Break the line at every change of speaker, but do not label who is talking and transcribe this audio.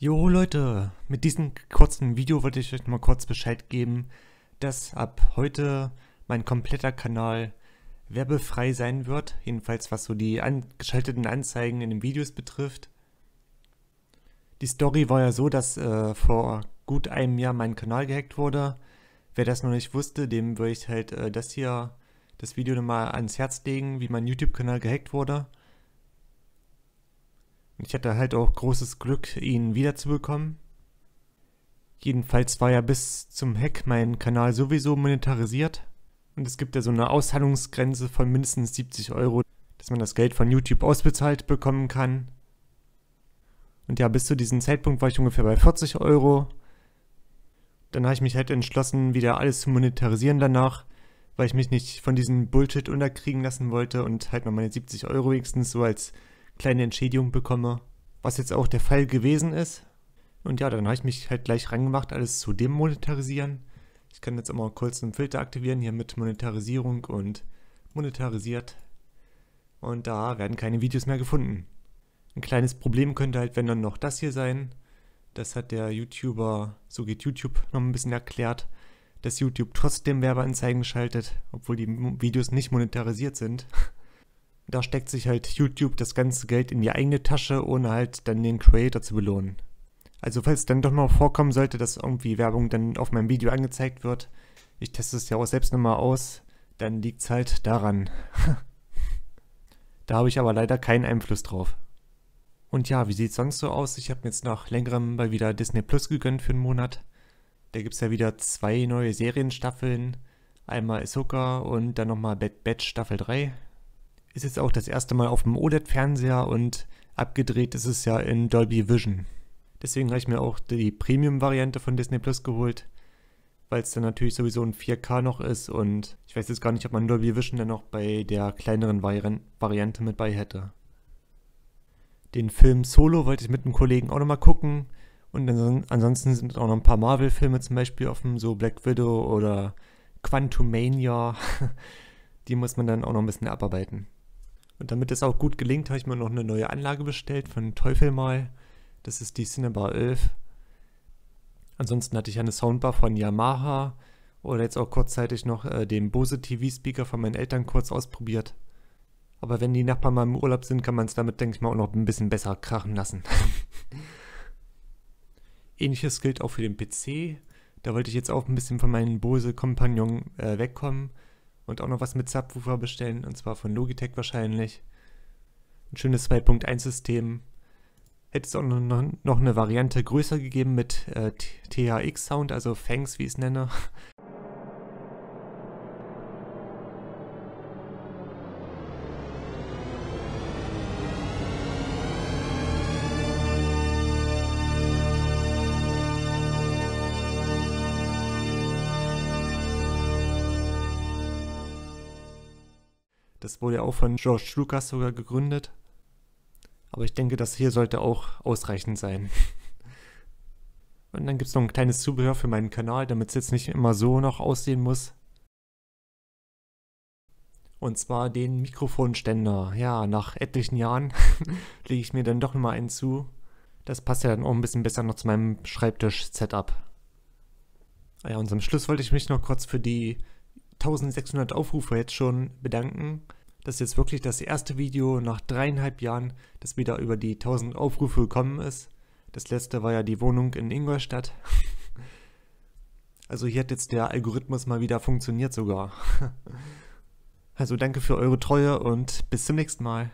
Jo Leute, mit diesem kurzen Video wollte ich euch nochmal kurz Bescheid geben, dass ab heute mein kompletter Kanal werbefrei sein wird, jedenfalls was so die angeschalteten Anzeigen in den Videos betrifft. Die Story war ja so, dass äh, vor gut einem Jahr mein Kanal gehackt wurde. Wer das noch nicht wusste, dem würde ich halt äh, das hier, das Video nochmal ans Herz legen, wie mein YouTube-Kanal gehackt wurde. Ich hatte halt auch großes Glück, ihn wiederzubekommen. Jedenfalls war ja bis zum Hack mein Kanal sowieso monetarisiert. Und es gibt ja so eine Auszahlungsgrenze von mindestens 70 Euro, dass man das Geld von YouTube ausbezahlt bekommen kann. Und ja, bis zu diesem Zeitpunkt war ich ungefähr bei 40 Euro. Dann habe ich mich halt entschlossen, wieder alles zu monetarisieren danach, weil ich mich nicht von diesem Bullshit unterkriegen lassen wollte und halt noch meine 70 Euro wenigstens so als kleine Entschädigung bekomme, was jetzt auch der Fall gewesen ist. Und ja, dann habe ich mich halt gleich reingemacht, alles zu demonetarisieren. Ich kann jetzt immer kurz einen Filter aktivieren, hier mit Monetarisierung und monetarisiert. Und da werden keine Videos mehr gefunden. Ein kleines Problem könnte halt, wenn dann noch das hier sein. Das hat der YouTuber, so geht YouTube, noch ein bisschen erklärt, dass YouTube trotzdem Werbeanzeigen schaltet, obwohl die Videos nicht monetarisiert sind. Da steckt sich halt YouTube das ganze Geld in die eigene Tasche, ohne halt dann den Creator zu belohnen. Also falls dann doch mal vorkommen sollte, dass irgendwie Werbung dann auf meinem Video angezeigt wird, ich teste es ja auch selbst nochmal aus, dann liegt es halt daran. da habe ich aber leider keinen Einfluss drauf. Und ja, wie sieht's sonst so aus? Ich habe mir jetzt nach längerem mal wieder Disney Plus gegönnt für einen Monat. Da gibt es ja wieder zwei neue Serienstaffeln. Einmal Ahsoka und dann nochmal Bad Batch Staffel 3 ist jetzt auch das erste Mal auf dem OLED-Fernseher und abgedreht ist es ja in Dolby Vision. Deswegen habe ich mir auch die Premium-Variante von Disney Plus geholt, weil es dann natürlich sowieso ein 4K noch ist und ich weiß jetzt gar nicht, ob man Dolby Vision dann noch bei der kleineren Variante mit bei hätte. Den Film Solo wollte ich mit einem Kollegen auch nochmal gucken und ansonsten sind auch noch ein paar Marvel-Filme zum Beispiel offen, so Black Widow oder Quantumania. die muss man dann auch noch ein bisschen abarbeiten. Und damit es auch gut gelingt, habe ich mir noch eine neue Anlage bestellt von Teufel mal. Das ist die Cinebar 11. Ansonsten hatte ich eine Soundbar von Yamaha oder jetzt auch kurzzeitig noch äh, den Bose TV-Speaker von meinen Eltern kurz ausprobiert. Aber wenn die Nachbarn mal im Urlaub sind, kann man es damit, denke ich mal, auch noch ein bisschen besser krachen lassen. Ähnliches gilt auch für den PC. Da wollte ich jetzt auch ein bisschen von meinem Bose-Kompagnon äh, wegkommen und auch noch was mit Subwoofer bestellen, und zwar von Logitech wahrscheinlich. Ein schönes 2.1-System. Hätte es auch noch, eine Variante größer gegeben mit äh, THX-Sound, also Fangs, wie ich es nenne. Das wurde ja auch von George Lucas sogar gegründet. Aber ich denke, das hier sollte auch ausreichend sein. Und dann gibt es noch ein kleines Zubehör für meinen Kanal, damit es jetzt nicht immer so noch aussehen muss. Und zwar den Mikrofonständer. Ja, nach etlichen Jahren lege ich mir dann doch nochmal einen zu. Das passt ja dann auch ein bisschen besser noch zu meinem Schreibtisch-Setup. Ah ja, und zum Schluss wollte ich mich noch kurz für die 1600 Aufrufe jetzt schon bedanken. Das ist jetzt wirklich das erste Video nach dreieinhalb Jahren, das wieder über die 1000 Aufrufe gekommen ist. Das letzte war ja die Wohnung in Ingolstadt. Also hier hat jetzt der Algorithmus mal wieder funktioniert sogar. Also danke für eure Treue und bis zum nächsten Mal.